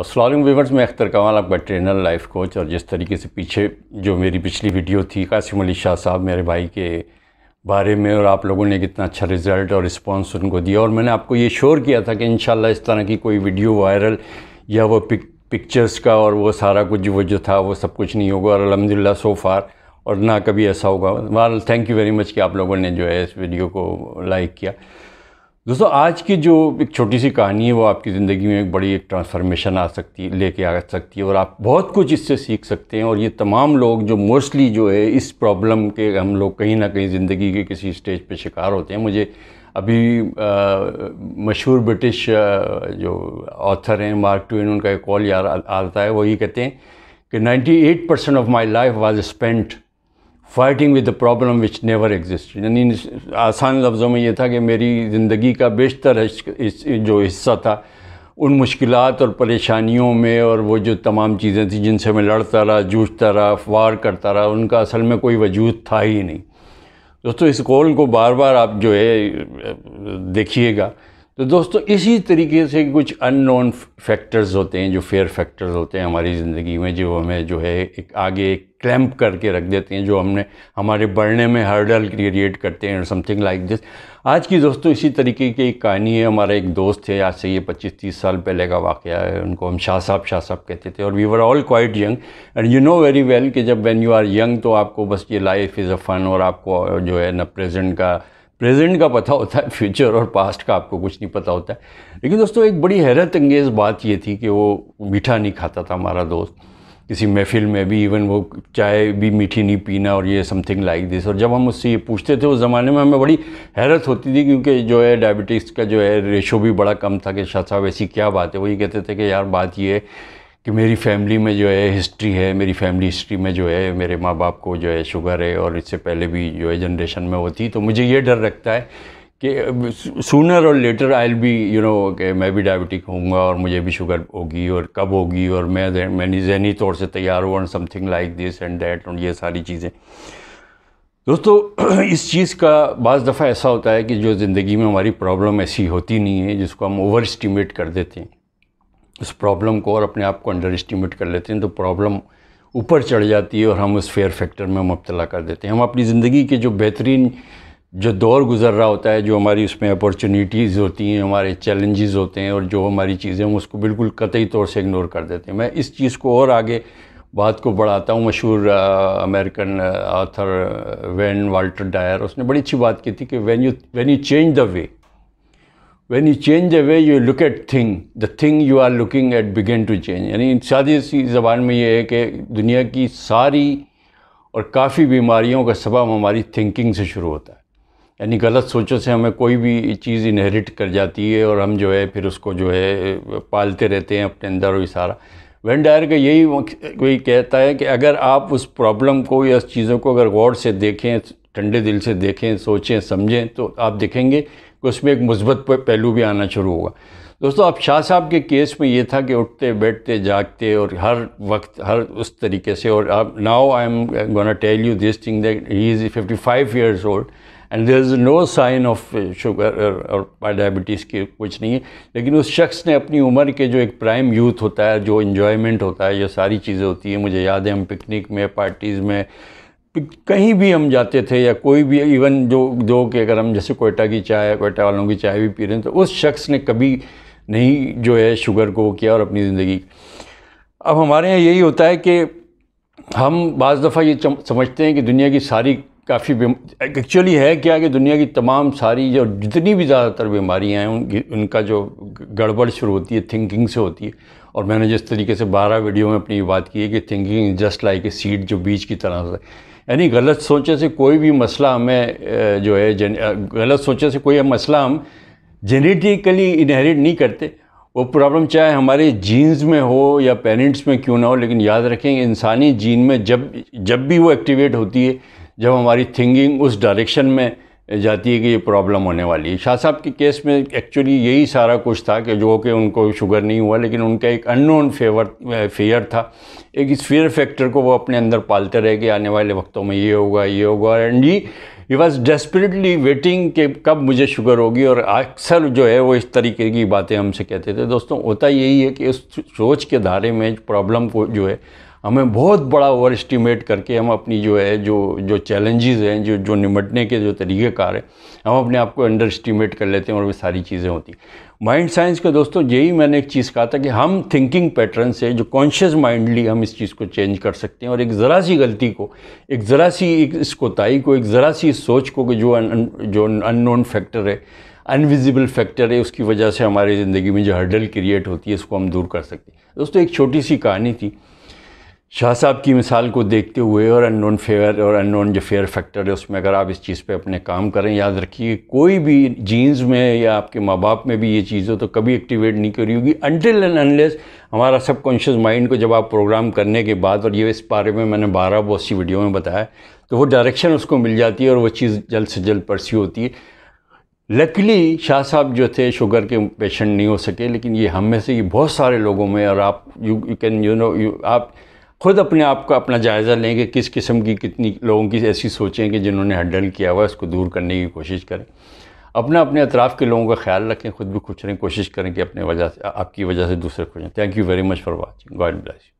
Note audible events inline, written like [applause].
Aslam viewers मैं अख्तर कमाल आपका ट्रेनर लाइफ कोच और जिस तरीके से पीछे जो मेरी पिछली वीडियो थी कासिम अली शाह साहब मेरे भाई के बारे में और आप लोगों ने कितना अच्छा रिज़ल्ट और रिस्पॉन्स उनको दिया और मैंने आपको ये शोर किया था कि इन इस तरह की कोई वीडियो वायरल या वो पिक पिक्चर्स का और वो सारा कुछ वो जो था वो सब कुछ नहीं होगा और अलहमदिल्ला सो फार और ना कभी ऐसा होगा वाल थैंक यू वेरी मच कि आप लोगों ने जो है इस वीडियो को लाइक किया दोस्तों आज की जो एक छोटी सी कहानी है वो आपकी ज़िंदगी में एक बड़ी एक ट्रांसफॉर्मेशन आ सकती है लेके आ सकती है और आप बहुत कुछ इससे सीख सकते हैं और ये तमाम लोग जो मोस्टली जो है इस प्रॉब्लम के हम लोग कहीं ना कहीं ज़िंदगी के किसी स्टेज पे शिकार होते हैं मुझे अभी मशहूर ब्रिटिश जो ऑथर हैं मार्क ट्वेन उनका एक कॉल याद आता है वो ये कहते हैं कि ninety percent of my life was spent fighting with the problem which never exist यानी आसान लफ्ज़ों में ये था कि मेरी ज़िंदगी का बेशतर जो हिस्सा था उन मुश्किल और परेशानियों में और वो जो तमाम चीज़ें थी जिनसे मैं लड़ता रहा जूझता रहा वार करता रहा उनका असल में कोई वजूद था ही नहीं दोस्तों इस कॉल को बार बार आप जो है देखिएगा तो दोस्तों इसी तरीके से कुछ अननोन फैक्टर्स होते हैं जो फेयर फैक्टर्स होते हैं हमारी ज़िंदगी में जो हमें जो है एक आगे एक क्लैम्प करके रख देते हैं जो हमने हमारे बढ़ने में हर्डल क्रिएट करते हैं समथिंग लाइक दिस आज की दोस्तों इसी तरीके की एक कहानी है हमारा एक दोस्त है आज से ये पच्चीस तीस साल पहले का वाक़ है उनको हम शाह साहब शाह साहब कहते थे और we are all quite young and you know very well कि जब वैन यू आर यंग तो आपको बस ये लाइफ इज़ अ फ़न और आपको जो है ना प्रेजेंट का प्रेजेंट का पता होता है फ्यूचर और पास्ट का आपको कुछ नहीं पता होता है लेकिन दोस्तों एक बड़ी हैरत अंगेज़ बात ये थी कि वो मीठा नहीं खाता था हमारा दोस्त किसी महफिल में भी इवन वो चाय भी मीठी नहीं पीना और ये समथिंग लाइक दिस और जब हम उससे ये पूछते थे उस ज़माने में हमें बड़ी हैरत होती थी क्योंकि जो है डायबिटीज़ का जो है रेशो भी बड़ा कम था कि शाह अच्छा साहब ऐसी क्या बात है वही कहते थे कि यार बात ये है कि मेरी फैमिली में जो है हिस्ट्री है मेरी फैमिली हिस्ट्री में जो है मेरे माँ बाप को जो है शुगर है और इससे पहले भी जो है जनरेशन में होती तो मुझे ये डर लगता है कि sooner or later I be you know कि मैं भी डायबिटिक होऊंगा और मुझे भी शुगर होगी और कब होगी और मैं मैंने जहनी तौर से तैयार हुआ and something like this and that और ये सारी चीज़ें दोस्तों [clears throat] इस चीज़ का बज़ दफ़ा ऐसा होता है कि जो ज़िंदगी में हमारी प्रॉब्लम ऐसी होती नहीं है जिसको हम ओवर इस्टीमेट कर देते हैं उस प्रॉब्लम को और अपने आप को अंडर एस्टिमेट कर लेते हैं तो प्रॉब्लम ऊपर चढ़ जाती है और हम उस फेयर फैक्टर में मुबतला कर देते हैं हम अपनी ज़िंदगी के जो बेहतरीन जो दौर गुज़र रहा होता है जो हमारी उसमें अपॉर्चुनिटीज़ होती हैं हमारे चैलेंजेस होते हैं और जो हमारी चीज़ें हम उसको बिल्कुल कतई तौर से इग्नोर कर देते हैं मैं इस चीज़ को और आगे बात को बढ़ाता हूँ मशहूर American author Wayne Walter Dyer उसने बड़ी अच्छी बात की थी कि when you when you change the way when you change the way you look at thing the thing you are looking at begin to change यानी सादी सी ज़बान में ये है कि दुनिया की सारी और काफ़ी बीमारियों का सबब हमारी थिंकिंग से शुरू होता है यानी गलत सोचों से हमें कोई भी चीज़ इनहेरिट कर जाती है और हम जो है फिर उसको जो है पालते रहते हैं अपने अंदर और इशारा वेन डायर का यही कोई कहता है कि अगर आप उस प्रॉब्लम को या उस चीज़ों को अगर गौर से देखें ठंडे दिल से देखें सोचें समझें तो आप देखेंगे उसमें एक मुस्बत पहलू भी आना शुरू होगा दोस्तों अब शाह साहब के केस में ये था कि उठते बैठते जागते और हर वक्त हर उस तरीके से और अब now I am gonna tell you this thing that he is fifty five years old and there is no sign of sugar और डायबिटीज़ की कुछ नहीं है लेकिन उस शख्स ने अपनी उम्र के जो एक प्राइम यूथ होता है जो इन्जॉयमेंट होता है ये सारी चीज़ें होती हैं मुझे याद है हम पिकनिक में पार्टीज़ में कहीं भी हम जाते थे या कोई भी इवन जो जो कि अगर हम जैसे कोयटा की चाय कोयटा वालों की चाय भी पी रहे हैं तो उस शख्स ने कभी नहीं जो है शुगर को किया और अपनी ज़िंदगी अब हमारे यहाँ यही होता है कि हम बज़ दफ़ा ये समझते हैं कि दुनिया की सारी काफ़ी एक्चुअली है क्या कि दुनिया की तमाम सारी जो जितनी भी ज़्यादातर बीमारियाँ हैं उनकी उनका जो गड़बड़ शुरू होती है थिंकिंग से होती है और मैंने जिस तरीके से बारह वीडियो में अपनी बात की है कि thinking just like a seed जो बीच की तरह से यानी गलत सोचे से कोई भी मसला हमें जो है गलत सोचे से कोई मसला हम जेनेटिकली इनहेरिट नहीं करते वो प्रॉब्लम चाहे हमारे जीन्स में हो या पेरेंट्स में क्यों ना हो लेकिन याद रखें इंसानी जीन में जब जब भी वो एक्टिवेट होती है जब हमारी थिंकिंग उस डायरेक्शन में जाती है कि ये प्रॉब्लम होने वाली है शाह साहब के केस में एक्चुअली यही सारा कुछ था कि जो कि उनको शुगर नहीं हुआ लेकिन उनका एक अननोन फेवर फेयर था एक इस फेयर फैक्टर को वो अपने अंदर पालते रहे कि आने वाले वक्तों में ये होगा ये होगा एंड जी ही वॉज डेस्परेटली वेटिंग कि कब मुझे शुगर होगी और अक्सर जो है वो इस तरीके की बातें हमसे कहते थे दोस्तों होता यही है कि उस सोच के धारे में प्रॉब्लम को जो है हमें बहुत बड़ा ओवर एस्टिमेट करके हम अपनी जो है जो जो चैलेंजेस हैं जो जो निमटने के जो तरीक़ेकार हैं हम अपने आप को अंडर एस्टिमेट कर लेते हैं और वो सारी चीज़ें होती माइंड साइंस के दोस्तों यही मैंने एक चीज़ कहा था कि हम थिंकिंग पैटर्न से जो कॉन्शियस माइंडली हम इस चीज़ को चेंज कर सकते हैं और एक ज़रा सी गलती को एक ज़रा सी एक इस कोताही को एक ज़रा सी सोच को कि जो अन, जो अननोन फैक्टर है अनविजिबल फैक्टर है उसकी वजह से हमारी ज़िंदगी में जो हर्डल क्रिएट होती है उसको हम दूर कर सकते हैं दोस्तों एक छोटी सी कहानी थी शाह साहब की मिसाल को देखते हुए और अननोन फेयर और अननोन जो फेयर फैक्टर है उसमें अगर आप इस चीज़ पे अपने काम करें याद रखिए कोई भी जीन्स में या आपके माँ बाप में भी ये चीज़ हो तो कभी एक्टिवेट नहीं करी होगी अनटिल एंड अनलेस हमारा सब कॉन्शियस माइंड को जब आप प्रोग्राम करने के बाद और ये इस बारे में मैंने बारह बहुत सी वीडियो में बताया तो वो डायरेक्शन उसको मिल जाती है और वो चीज़ जल्द से जल्द परस्यू होती है लकली शाह साहब जो थे शुगर के पेशेंट नहीं हो सके लेकिन ये हम में से ये बहुत सारे लोगों में और आप you you can you know you आप ख़ुद अपने आप का अपना जायज़ा लें कि किस किस्म की कितनी लोगों की ऐसी सोचें कि जिन्होंने हैंडल किया हुआ है उसको दूर करने की कोशिश करें अपना अपने अतराफ़ के लोगों का ख्याल रखें खुद भी खुश रहें कोशिश करें कि अपने वजह से आपकी वजह से दूसरे खुश रहें thank you very much for watching God bless you